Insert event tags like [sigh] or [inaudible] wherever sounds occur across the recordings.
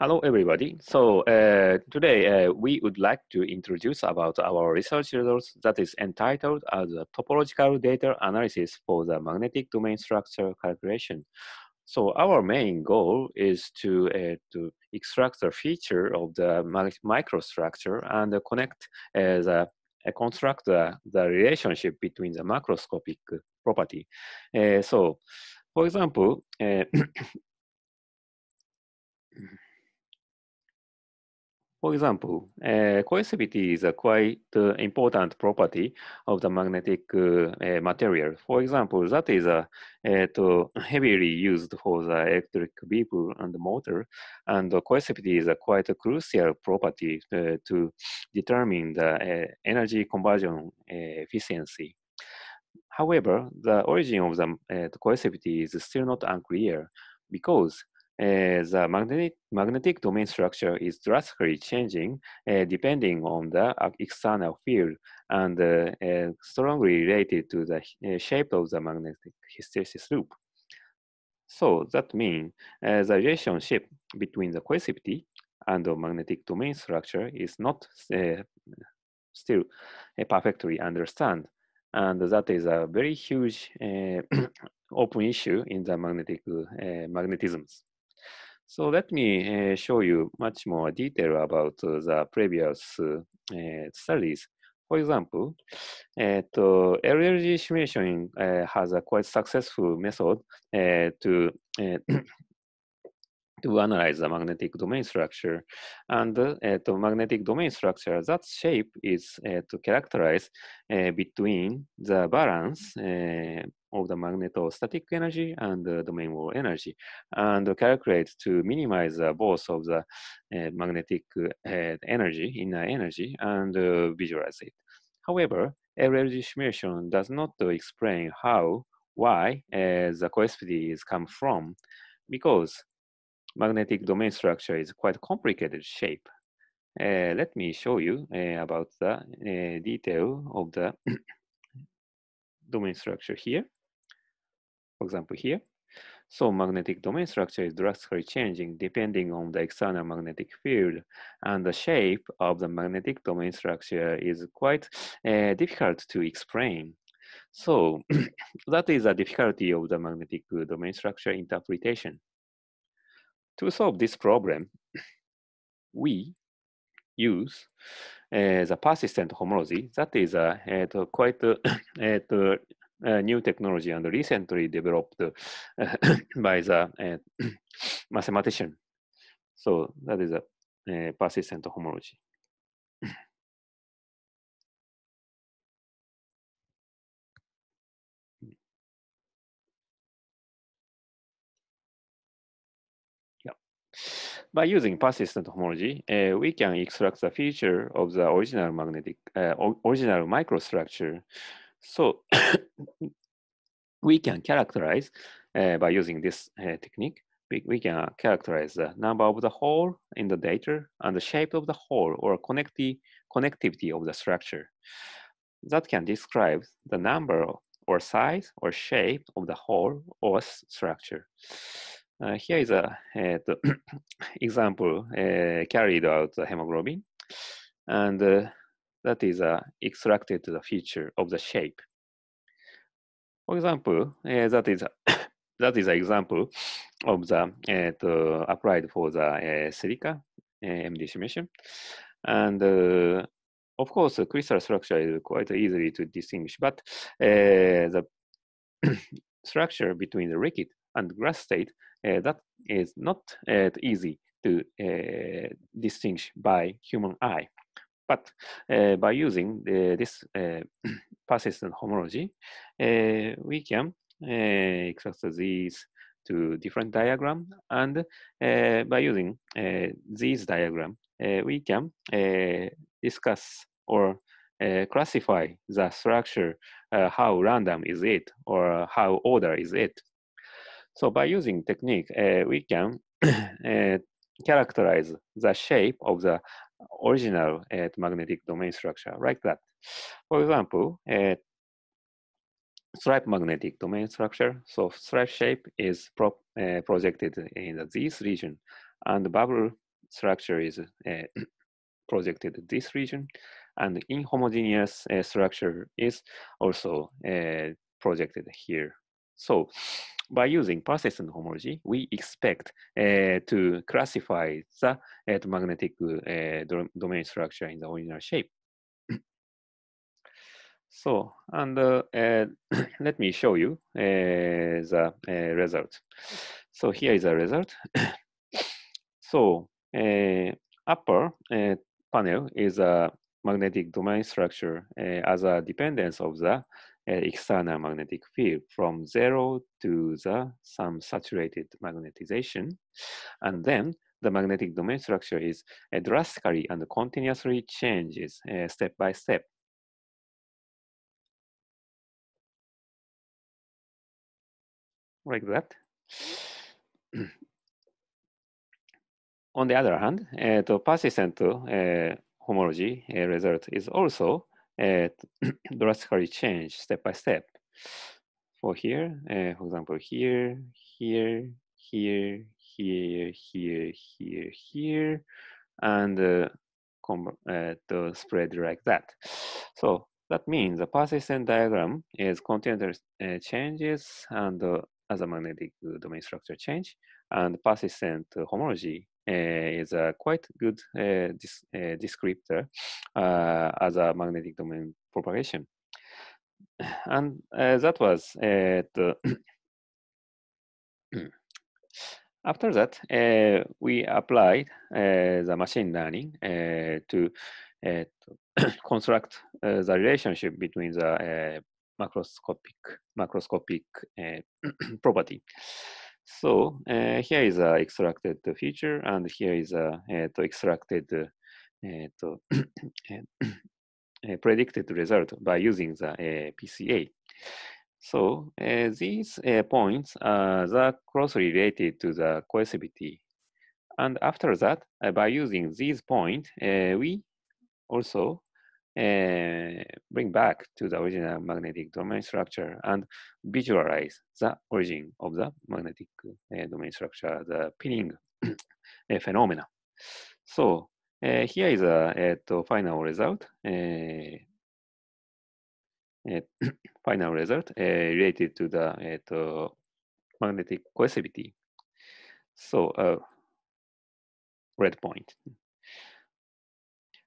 Hello, everybody. So uh, today uh, we would like to introduce about our research results that is entitled as topological data analysis for the magnetic domain structure calculation. So our main goal is to, uh, to extract the feature of the microstructure and connect uh, the uh, construct the, the relationship between the macroscopic property. Uh, so, for example, [clears throat] [coughs] For example, uh, coercivity is a quite uh, important property of the magnetic uh, uh material. For example, that is uh, heavily used for the electric vehicle and motor, and coercivity is a quite a crucial property uh, to determine the energy conversion efficiency. However, the origin of the coercivity is still not unclear because uh, the magnetic, magnetic domain structure is drastically changing uh, depending on the external field and uh, strongly related to the shape of the magnetic hysteresis loop. So that means the relationship between the cohesivity and the magnetic domain structure is not still perfectly understood. And that is a very huge [clears throat] open issue in the magnetic magnetisms. So let me uh, show you much more detail about uh, the previous uh, studies. For example, uh, to LLG simulation eh, has a quite successful method to [clears throat] to analyze the magnetic domain structure. And the magnetic domain structure, that shape is to characterize between the balance of the magnetostatic energy and uh, the domain wall energy and calculate to minimize uh, both of the uh, magnetic uh, energy, inner energy, and uh, visualize it. However, LLG simulation does not explain how, why the is come from because magnetic domain structure is quite complicated shape. let me show you about the detail of the [clears throat] domain structure here for example here. So magnetic domain structure is drastically changing depending on the external magnetic field and the shape of the magnetic domain structure is quite uh, difficult to explain. So [clears throat] that is a difficulty of the magnetic domain structure interpretation. To solve this problem, [clears throat] we use uh, the persistent homology, that is eh, a, a quite a, a uh, new technology and recently developed uh, [coughs] by the uh, [coughs] mathematician. So that is a persistent homology. [coughs] By using persistent homology, uh, we can extract the feature of the original magnetic uh, original microstructure so [coughs] we can characterize uh, by using this uh, technique, we, we can characterize the number of the hole in the data and the shape of the hole or connecti connectivity of the structure. That can describe the number or size or shape of the hole or structure. Uh, here is a uh, [coughs] example uh, carried out hemoglobin. And uh, that is uh, extracted the feature of the shape. For example, uh, that is [coughs] that is an example of the eh, applied for the eh, silica MD simulation, and uh, of course, crystal structure is quite easily to distinguish, but the [coughs] structure between the liquid and glass state that is not easy to distinguish by human eye. But eh, by using eh, this persistent eh, [clears throat] homology, we can extract these to different diagram and by using these diagram, we can discuss or uh, classify the structure, uh, how random is it or how order is it. So by using technique, uh, we can [clears throat] characterize the shape of the original uh, magnetic domain structure like that. For example, uh, stripe magnetic domain structure. So stripe shape is pro uh, uh [clears throat] projected in this region and bubble structure is projected in this region and inhomogeneous uh, structure is also uh, projected here. So by using persistent homology, we expect uh, to classify the uh, magnetic uh, domain structure in the original shape. [clears throat] so, and uh, uh, [coughs] let me show you uh, the result. So here is the result. [coughs] so, upper panel is a magnetic domain structure as a dependence of the uh, external magnetic field from zero to the some saturated magnetization. And then the magnetic domain structure is uh, drastically and continuously changes uh, step by step. Like that. [clears throat] On the other hand, uh, the persistent uh, homology uh, result is also uh, [clears throat] drastically change step by step. For here, uh, for example, here, here, here, here, here, here, here, and uh, uh to spread like that. So that means the persistent diagram is continuous eh, changes and uh, as a magnetic uh, domain structure change, and persistent homology eh, is a quite good eh, dis eh, descriptor uh, as a magnetic domain propagation. And that was it. [clears throat] After that, uh, we applied uh, the machine learning uh, to [clears throat] construct the relationship between the macroscopic macroscopic uh, [clears throat] property. So uh, here is a extracted feature, and here is a extracted uh, [clears throat] predicted result by using the uh, PCA. So uh, these uh, points are closely related to the cohesivity, And after that, by using these points, we also bring back to the original magnetic domain structure and visualize the origin of the magnetic uh, domain structure, the pinning [coughs] uh, phenomena. So uh, here is a, final result. Uh, [coughs] final result uh, related to the to magnetic coercivity. So red point.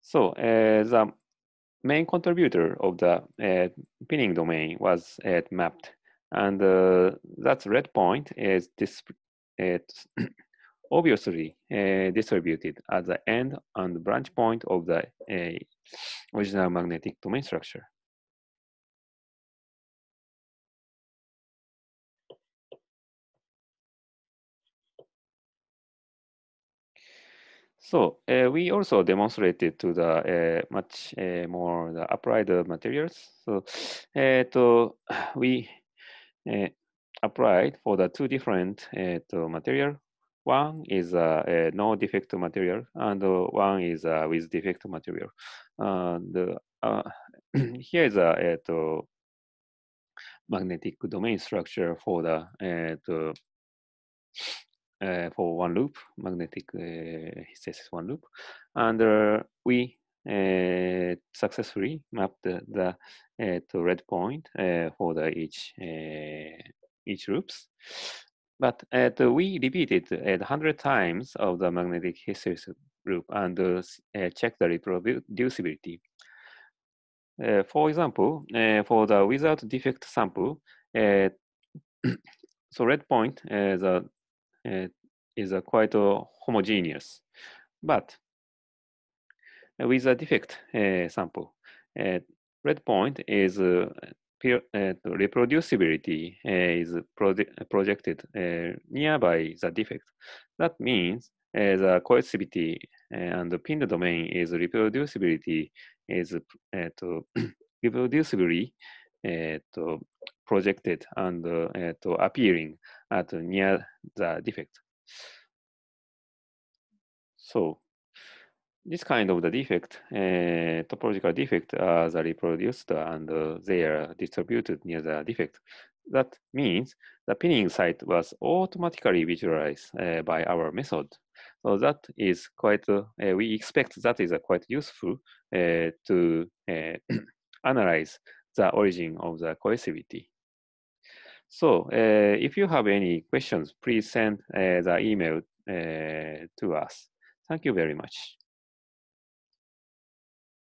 So the main contributor of the uh, pinning domain was uh, mapped. And uh, that red point is [clears throat] obviously uh, distributed at the end and branch point of the uh, original magnetic domain structure. So uh, we also demonstrated to the uh, much uh, more the applied materials. So uh, to, [sighs] we uh, applied for the two different uh, to material. One is a, no defect material, and one is with defect material. And [clears throat] here is a to magnetic domain structure for the to uh, for one loop, magnetic hysteresis uh, one loop. And we uh, successfully mapped the, the to red point for the each each loops. But uh, we repeated uh, 100 times of the magnetic hysteresis loop and uh, checked the reproducibility. Uh, for example, for the without defect sample, [coughs] so red point, the uh, is quite homogeneous. But with a defect sample, red point is uh, reproducibility is pro projected nearby the defect. That means eh, the cohesivity eh, and the pinned domain is reproducibility is eh, [clears throat] reproducibly projected and uh, appearing at uh, near the defect. So this kind of the defect, uh, topological defect, are reproduced and uh, they are distributed near the defect. That means the pinning site was automatically visualized uh, by our method. So that is quite, uh, we expect that is quite useful to [clears throat] analyze the origin of the cohesivity. So eh, if you have any questions, please send eh, the email eh, to us. Thank you very much.